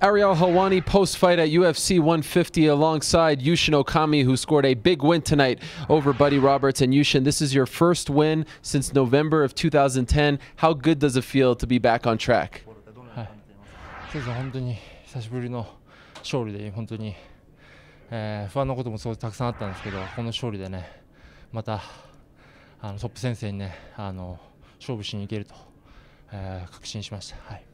Ariel Helwani post fight at UFC 150 alongside Yushin Okami, who scored a big win tonight over Buddy Roberts. And Yushin, this is your first win since November of 2010. How good does it feel to be back on track? 本当に久しぶりの勝利で本当に、えー、不安なこともすごいたくさんあったんですけどこの勝利でねまたあのトップ先生にねあの勝負しに行けると、えー、確信しました。はい。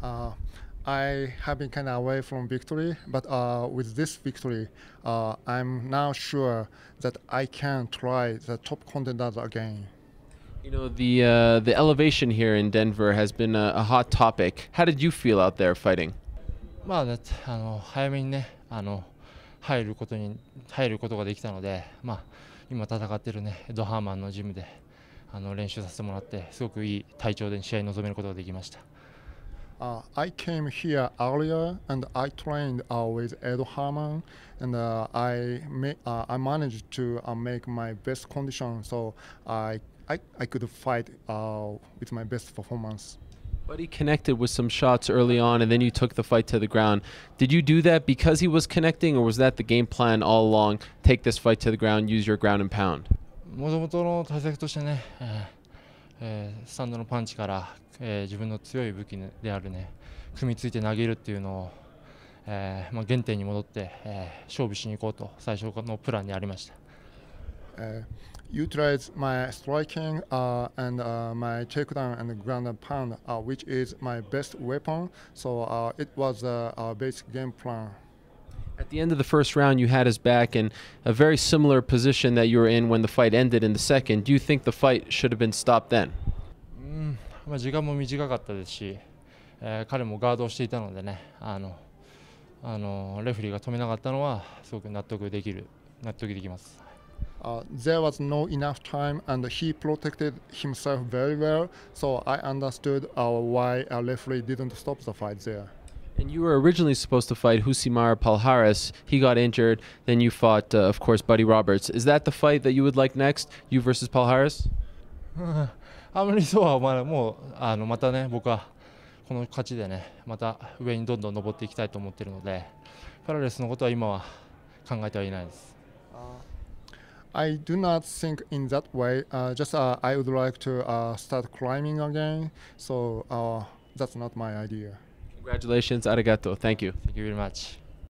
Uh, I have been kind of away from victory, but uh, with this victory, uh, I'm now sure that I can try the top contenders again. You know, the, uh, the elevation here in Denver has been a, a, hot topic. How did you feel out there fighting? まあ、あの早めにねあの入ることに入ることができたので、まあ、今戦ってるねドハーマンのジムであの練習させてもらってすごくいい体調で試合に臨めることができました。Uh, I came here earlier and I trained uh, with Ed Harmon and uh, I uh, I managed to uh, make my best condition so I I, I could fight uh, with my best performance. But he connected with some shots early on and then you took the fight to the ground. Did you do that because he was connecting or was that the game plan all along? Take this fight to the ground, use your ground and pound? もともとの対策としてね、えー、スタンドのパンチから、えー、自分の強い武器であるね組みついて投げるっていうのを、えーまあ、原点に戻って、えー、勝負しに行こうと最初のプランにありました。Uh, utilize my striking uh, and uh, my takedown and ground and pound, uh, which is my best weapon. So uh, it was the uh, basic game plan. At the end of the first round, you had his back in a very similar position that you were in when the fight ended in the second. Do you think the fight should have been stopped then? Mm, まあ、時間も短かったですし、えー、彼もガードをしていたのでねあのあのレフリーが止めなかったのはすごく納得できる納得できます。Uh, there was no enough time and he protected himself very well. So I understood uh, why a referee didn't stop the fight there. And you were originally supposed to fight Husimar Palharis. He got injured. Then you fought, uh, of course, Buddy Roberts. Is that the fight that you would like next? You versus Palhares? i do not think in that way. Uh, uh I would like to uh, start climbing again. So uh, that's not my idea. Congratulations, arigato. Thank you. Thank you very much.